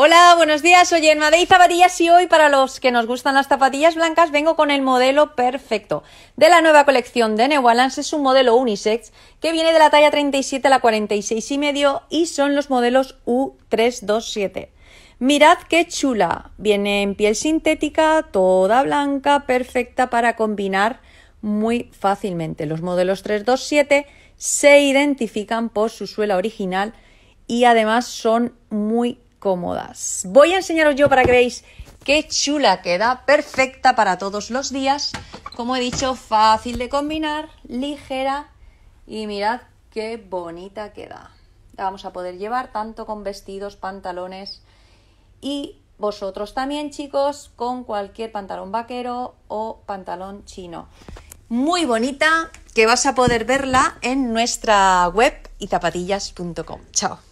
Hola, buenos días. Soy Enma de Zapatillas y hoy para los que nos gustan las zapatillas blancas vengo con el modelo perfecto de la nueva colección de New Balance. Es un modelo unisex que viene de la talla 37 a la 46 y medio y son los modelos U327. Mirad qué chula. Viene en piel sintética, toda blanca, perfecta para combinar muy fácilmente. Los modelos 327 se identifican por su suela original y además son muy cómodas. Voy a enseñaros yo para que veáis qué chula queda, perfecta para todos los días. Como he dicho, fácil de combinar, ligera y mirad qué bonita queda. La vamos a poder llevar tanto con vestidos, pantalones y vosotros también, chicos, con cualquier pantalón vaquero o pantalón chino. Muy bonita, que vas a poder verla en nuestra web y zapatillas.com. Chao.